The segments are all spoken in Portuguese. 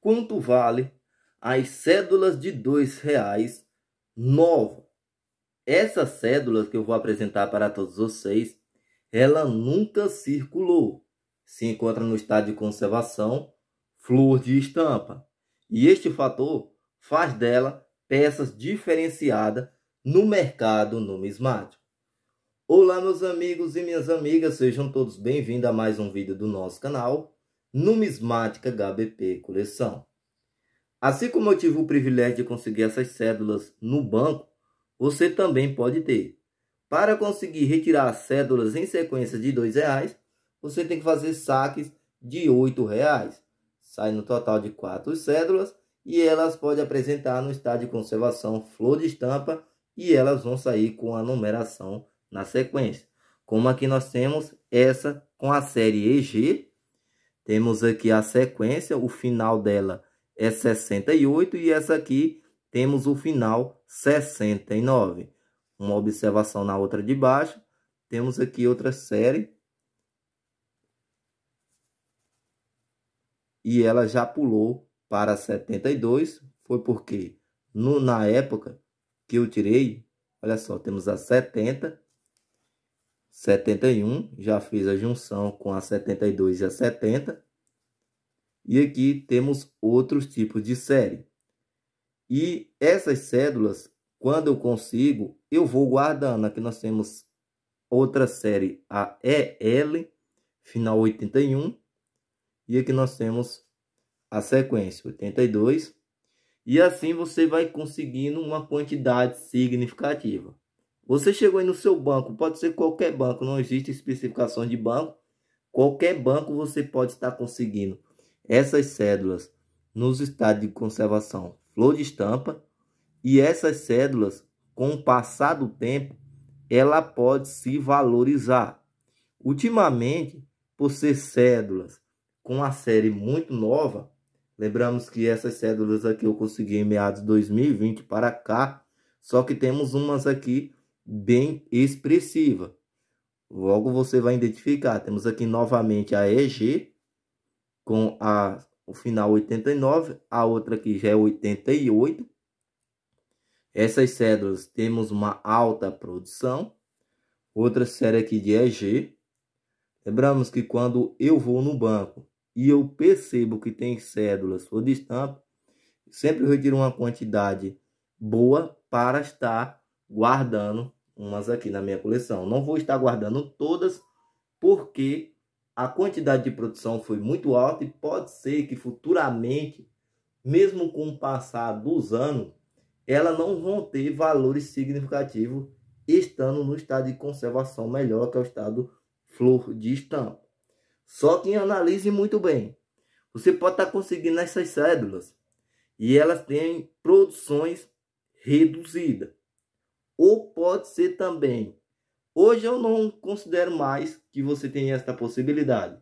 quanto vale as cédulas de R$ reais nova. Essas cédulas que eu vou apresentar para todos vocês, ela nunca circulou. Se encontra no estado de conservação, flor de estampa. E este fator faz dela peças diferenciadas no mercado numismático. Olá meus amigos e minhas amigas, sejam todos bem-vindos a mais um vídeo do nosso canal. Numismática HBP Coleção. Assim como eu tive o privilégio de conseguir essas cédulas no banco, você também pode ter. Para conseguir retirar as cédulas em sequência de R$ reais, você tem que fazer saques de R$ reais. Sai no total de quatro cédulas e elas podem apresentar no estado de conservação flor de estampa e elas vão sair com a numeração na sequência. Como aqui nós temos essa com a série EG temos aqui a sequência, o final dela é 68 e essa aqui temos o final 69. Uma observação na outra de baixo. Temos aqui outra série. E ela já pulou para 72. Foi porque no, na época que eu tirei, olha só, temos a 70 71, já fez a junção com a 72 e a 70. E aqui temos outros tipos de série. E essas cédulas, quando eu consigo, eu vou guardando. Aqui nós temos outra série, a EL, final 81. E aqui nós temos a sequência, 82. E assim você vai conseguindo uma quantidade significativa. Você chegou aí no seu banco, pode ser qualquer banco, não existe especificação de banco. Qualquer banco você pode estar conseguindo essas cédulas nos estados de conservação flor de estampa. E essas cédulas, com o passar do tempo, ela pode se valorizar. Ultimamente, por ser cédulas com a série muito nova, lembramos que essas cédulas aqui eu consegui em meados de 2020 para cá, só que temos umas aqui bem expressiva. Logo você vai identificar, temos aqui novamente a EG com a, o final 89, a outra aqui já é 88. Essas cédulas temos uma alta produção, outra série aqui de EG. Lembramos que quando eu vou no banco e eu percebo que tem cédulas ou de estampa, sempre retiro uma quantidade boa para estar guardando umas aqui na minha coleção. Não vou estar guardando todas, porque a quantidade de produção foi muito alta e pode ser que futuramente, mesmo com o passar dos anos, ela não vão ter valores significativos estando no estado de conservação melhor que é o estado flor de estampa. Só que analise muito bem. Você pode estar conseguindo essas cédulas e elas têm produções reduzidas ou pode ser também. Hoje eu não considero mais que você tem esta possibilidade,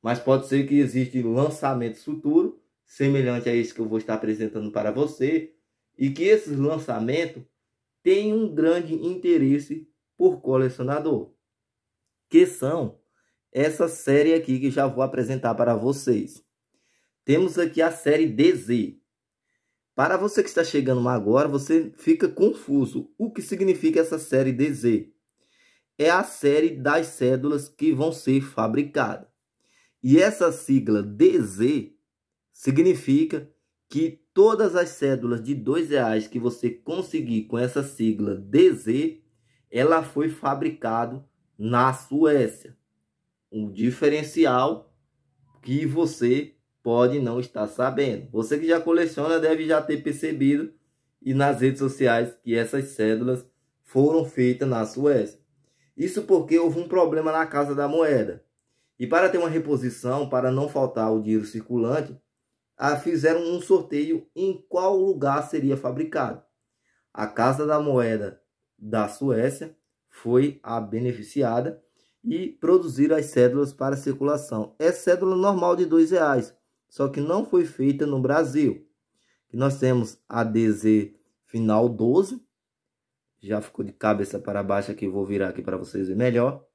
mas pode ser que existe lançamentos futuros semelhante a esse que eu vou estar apresentando para você e que esses lançamentos têm um grande interesse por colecionador, que são essa série aqui que já vou apresentar para vocês. Temos aqui a série DZ, para você que está chegando agora, você fica confuso. O que significa essa série DZ? É a série das cédulas que vão ser fabricadas. E essa sigla DZ significa que todas as cédulas de R$ reais que você conseguir com essa sigla DZ, ela foi fabricada na Suécia. Um diferencial que você pode não estar sabendo. Você que já coleciona deve já ter percebido e nas redes sociais que essas cédulas foram feitas na Suécia. Isso porque houve um problema na Casa da Moeda. E para ter uma reposição, para não faltar o dinheiro circulante, fizeram um sorteio em qual lugar seria fabricado. A Casa da Moeda da Suécia foi a beneficiada e produziram as cédulas para circulação. É cédula normal de R$ reais, só que não foi feita no Brasil. nós temos a DZ final 12, já ficou de cabeça para baixo aqui, vou virar aqui para vocês verem melhor.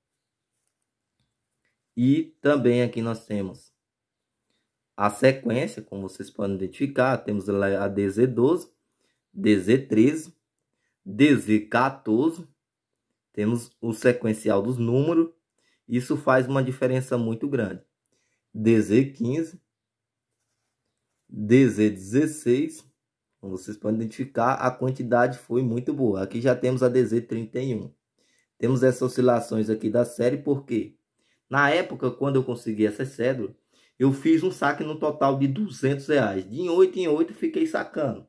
E também aqui nós temos a sequência, como vocês podem identificar, temos a DZ12, DZ13, DZ14, temos o sequencial dos números, isso faz uma diferença muito grande. DZ15, DZ16, como vocês podem identificar, a quantidade foi muito boa. Aqui já temos a DZ31. Temos essas oscilações aqui da série, porque na época, quando eu consegui essa cédula, eu fiz um saque no total de 200 reais. De 8 em 8 fiquei sacando,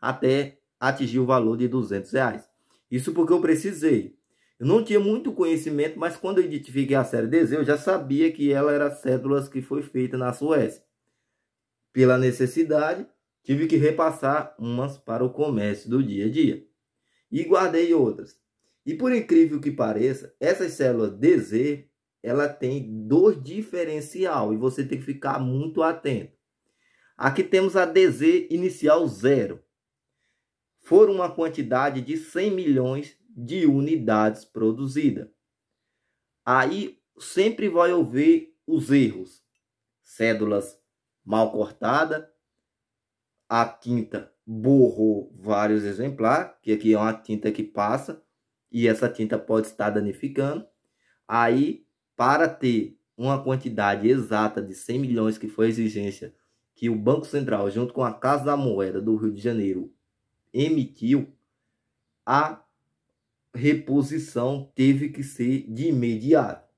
até atingir o valor de 200 reais. Isso porque eu precisei. Eu não tinha muito conhecimento, mas quando eu identifiquei a série DZ, eu já sabia que ela era cédulas que foi feita na Suécia. Pela necessidade, tive que repassar umas para o comércio do dia a dia. E guardei outras. E por incrível que pareça, essas células DZ, ela tem dor diferencial e você tem que ficar muito atento. Aqui temos a DZ inicial zero. Foram uma quantidade de 100 milhões de unidades produzida. Aí sempre vai haver os erros. Cédulas mal cortada. A tinta borrou vários exemplares, que aqui é uma tinta que passa e essa tinta pode estar danificando. Aí, para ter uma quantidade exata de 100 milhões, que foi a exigência que o Banco Central, junto com a Casa da Moeda do Rio de Janeiro, emitiu, a reposição teve que ser de imediato.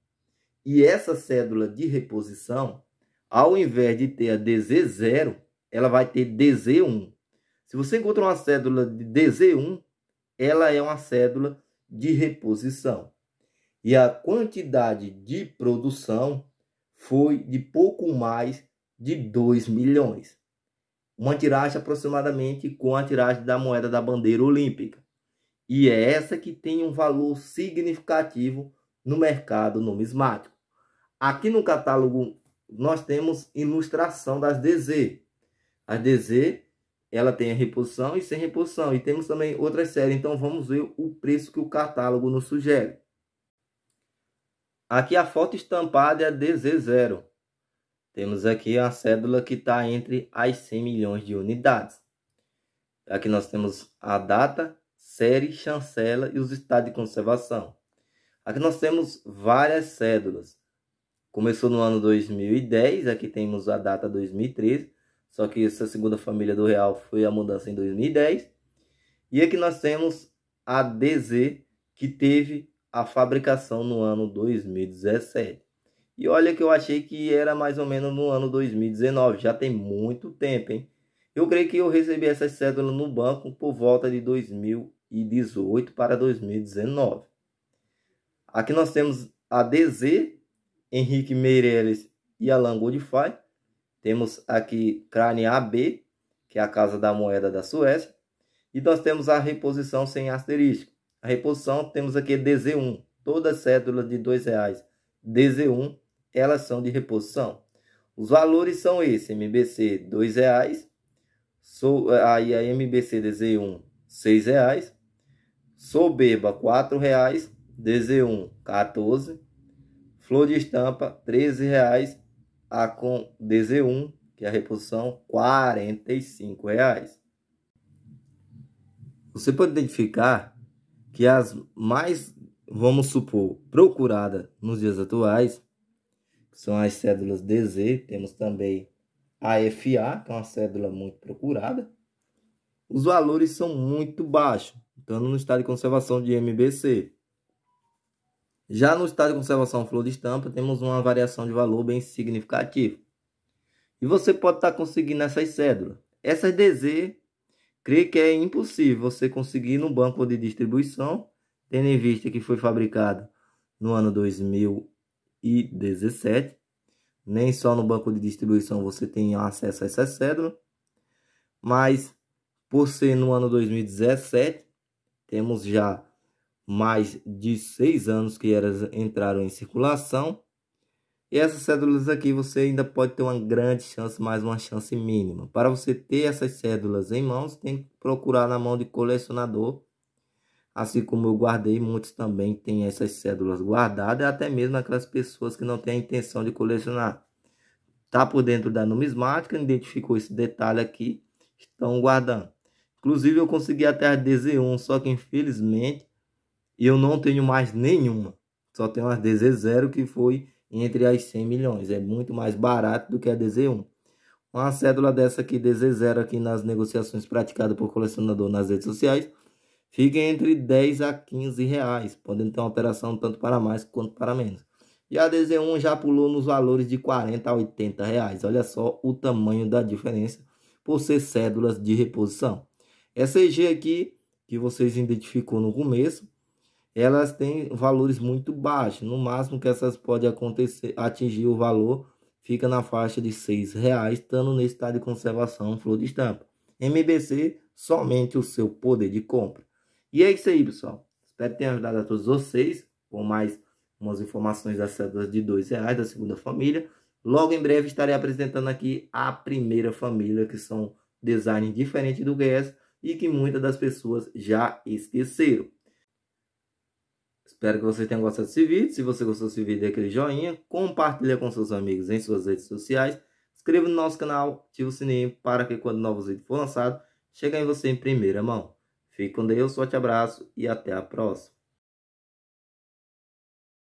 E essa cédula de reposição ao invés de ter a DZ0, ela vai ter DZ1. Se você encontra uma cédula de DZ1, ela é uma cédula de reposição. E a quantidade de produção foi de pouco mais de 2 milhões. Uma tiragem aproximadamente com a tiragem da moeda da bandeira olímpica. E é essa que tem um valor significativo no mercado numismático. Aqui no catálogo nós temos ilustração das DZ. A DZ, ela tem a reposição e sem reposição. E temos também outras séries. Então, vamos ver o preço que o catálogo nos sugere. Aqui a foto estampada é a DZ0. Temos aqui a cédula que está entre as 100 milhões de unidades. Aqui nós temos a data, série, chancela e os estados de conservação. Aqui nós temos várias cédulas. Começou no ano 2010, aqui temos a data 2013, só que essa segunda família do real foi a mudança em 2010. E aqui nós temos a DZ, que teve a fabricação no ano 2017. E olha que eu achei que era mais ou menos no ano 2019, já tem muito tempo, hein? Eu creio que eu recebi essas cédulas no banco por volta de 2018 para 2019. Aqui nós temos a DZ, Henrique Meirelles e Alan Godify. Temos aqui crane AB, que é a Casa da Moeda da Suécia. E nós temos a reposição sem asterisco. A reposição temos aqui DZ1. as cédulas de R$ 2,00 DZ1, elas são de reposição. Os valores são esses, MBC R$ 2,00, aí a MBC DZ1 R$ 6,00, Soberba R$ 4,00, DZ1 R$ Flor de estampa, R$ 13,00. A com DZ1, que é a reposição, R$ 45,00. Você pode identificar que as mais, vamos supor, procuradas nos dias atuais, são as cédulas DZ, temos também a FA, que é uma cédula muito procurada. Os valores são muito baixos, estando no estado de conservação de MBC. Já no estado de conservação flor de estampa, temos uma variação de valor bem significativa. E você pode estar tá conseguindo essas cédulas. Essas DZ, creio que é impossível você conseguir no banco de distribuição, tendo em vista que foi fabricado no ano 2017. Nem só no banco de distribuição você tem acesso a essa cédula. Mas, por ser no ano 2017, temos já mais de seis anos que elas entraram em circulação. E essas cédulas aqui você ainda pode ter uma grande chance, mais uma chance mínima. Para você ter essas cédulas em mãos, tem que procurar na mão de colecionador. Assim como eu guardei, muitos também têm essas cédulas guardadas, até mesmo aquelas pessoas que não têm a intenção de colecionar. Tá por dentro da numismática, identificou esse detalhe aqui, estão guardando. Inclusive eu consegui até a DZ1, só que infelizmente e eu não tenho mais nenhuma. Só tenho a DZ0 que foi entre as 100 milhões. É muito mais barato do que a DZ1. Uma cédula dessa aqui, DZ0, aqui nas negociações praticadas por colecionador nas redes sociais, fica entre 10 a 15 reais, podendo ter uma operação tanto para mais quanto para menos. E a DZ1 já pulou nos valores de 40 a 80 reais. Olha só o tamanho da diferença por ser cédulas de reposição. Essa EG aqui, que vocês identificou no começo, elas têm valores muito baixos. No máximo que essas podem acontecer, atingir o valor fica na faixa de R$ 6,00, estando no estado de conservação flor de estampa. MBC, somente o seu poder de compra. E é isso aí, pessoal. Espero que tenha ajudado a todos vocês com mais umas informações das cédulas de R$ 2,00 da segunda família. Logo em breve estarei apresentando aqui a primeira família, que são designs diferentes do GS e que muitas das pessoas já esqueceram. Espero que vocês tenham gostado desse vídeo. Se você gostou desse vídeo, dê aquele joinha. Compartilhe com seus amigos em suas redes sociais. Inscreva no nosso canal, ative o sininho para que quando novos vídeos for lançado, chegue em você em primeira mão. Fique com Deus, forte abraço e até a próxima.